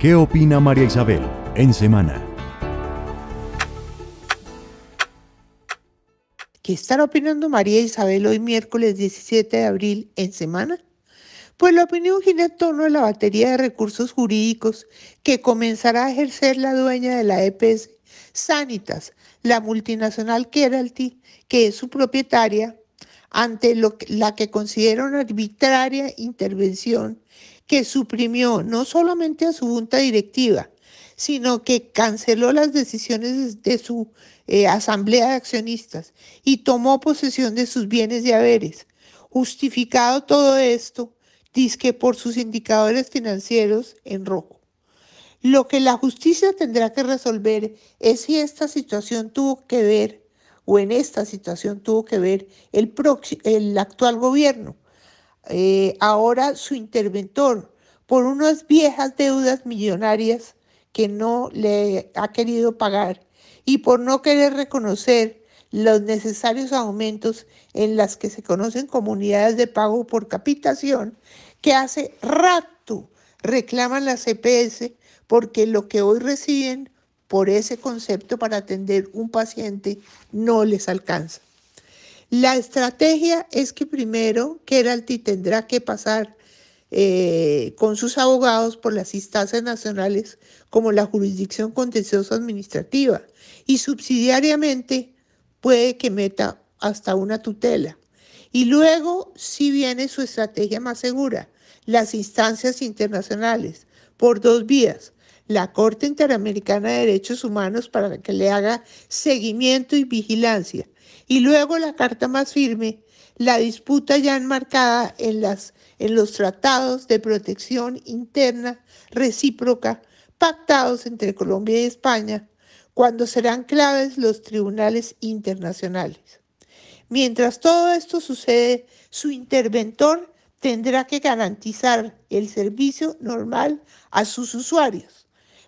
¿Qué opina María Isabel en semana? ¿Qué estará opinando María Isabel hoy miércoles 17 de abril en semana? Pues la opinión gira en torno a la batería de recursos jurídicos que comenzará a ejercer la dueña de la EPS, Sanitas, la multinacional Keralty, que es su propietaria, ante la que considera una arbitraria intervención que suprimió no solamente a su junta directiva, sino que canceló las decisiones de su eh, asamblea de accionistas y tomó posesión de sus bienes y haberes. Justificado todo esto, que por sus indicadores financieros en rojo. Lo que la justicia tendrá que resolver es si esta situación tuvo que ver o en esta situación tuvo que ver el, actual gobierno. Eh, ahora su interventor por unas viejas deudas millonarias que no le ha querido pagar y por no querer reconocer los necesarios aumentos en las que se conocen comunidades de pago por capitación, que hace rato reclaman las CPS e porque lo que hoy reciben por ese concepto para atender un paciente no les alcanza. La estrategia es que primero Keralty tendrá que pasar eh, con sus abogados por las instancias nacionales como la jurisdicción contencioso administrativa y subsidiariamente puede que meta hasta una tutela. Y luego si viene su estrategia más segura, las instancias internacionales, por dos vías la Corte Interamericana de Derechos Humanos para que le haga seguimiento y vigilancia. Y luego la carta más firme, la disputa ya enmarcada en, las, en los tratados de protección interna recíproca pactados entre Colombia y España, cuando serán claves los tribunales internacionales. Mientras todo esto sucede, su interventor tendrá que garantizar el servicio normal a sus usuarios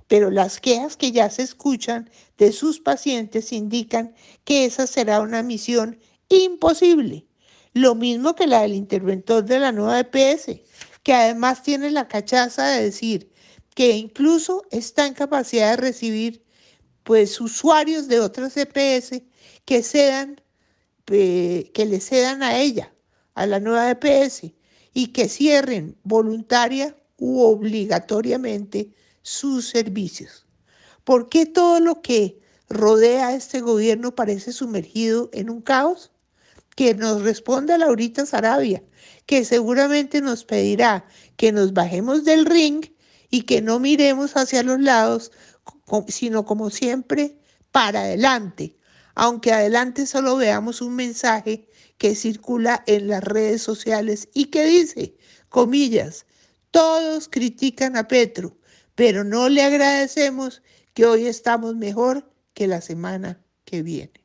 pero las quejas que ya se escuchan de sus pacientes indican que esa será una misión imposible. Lo mismo que la del interventor de la nueva EPS, que además tiene la cachaza de decir que incluso está en capacidad de recibir pues usuarios de otras EPS que eh, que le cedan a ella, a la nueva EPS y que cierren voluntaria u obligatoriamente sus servicios. ¿Por qué todo lo que rodea a este gobierno parece sumergido en un caos? Que nos responda Laurita Sarabia, que seguramente nos pedirá que nos bajemos del ring y que no miremos hacia los lados, sino como siempre, para adelante, aunque adelante solo veamos un mensaje que circula en las redes sociales y que dice, comillas, todos critican a Petro, pero no le agradecemos que hoy estamos mejor que la semana que viene.